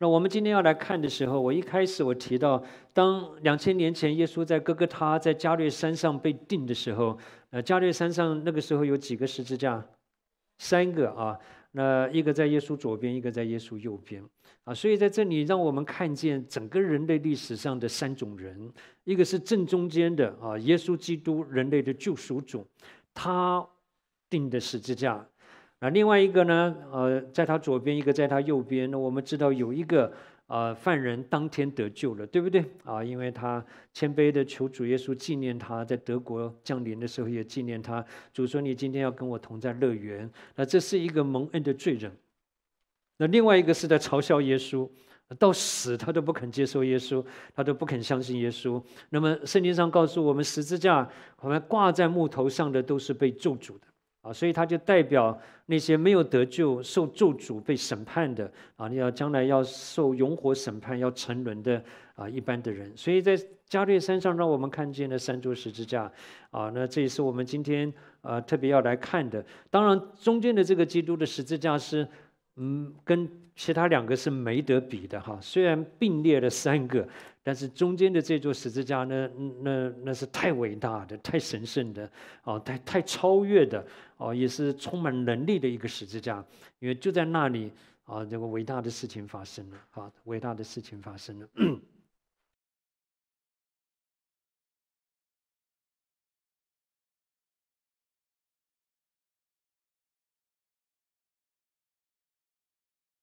那我们今天要来看的时候，我一开始我提到，当两千年前耶稣在哥哥他，在加略山上被钉的时候，呃，加略山上那个时候有几个十字架，三个啊，那一个在耶稣左边，一个在耶稣右边，啊，所以在这里让我们看见整个人类历史上的三种人，一个是正中间的啊，耶稣基督人类的救赎主，他钉的十字架。那另外一个呢？呃，在他左边一个，在他右边。那我们知道有一个呃犯人当天得救了，对不对？啊，因为他谦卑的求主耶稣纪念他，在德国降临的时候也纪念他。主说：“你今天要跟我同在乐园。”那这是一个蒙恩的罪人。那另外一个是在嘲笑耶稣，到死他都不肯接受耶稣，他都不肯相信耶稣。那么圣经上告诉我们，十字架好像挂在木头上的都是被咒诅的。啊，所以他就代表那些没有得救、受咒诅、被审判的啊，你要将来要受永火审判、要沉沦的啊，一般的人。所以在加略山上，让我们看见的三座十字架，啊，那这也是我们今天啊特别要来看的。当然，中间的这个基督的十字架是。嗯，跟其他两个是没得比的哈。虽然并列了三个，但是中间的这座十字架呢，那那是太伟大的、太神圣的啊，太太超越的哦，也是充满能力的一个十字架。因为就在那里啊，这个伟大的事情发生了啊，伟大的事情发生了。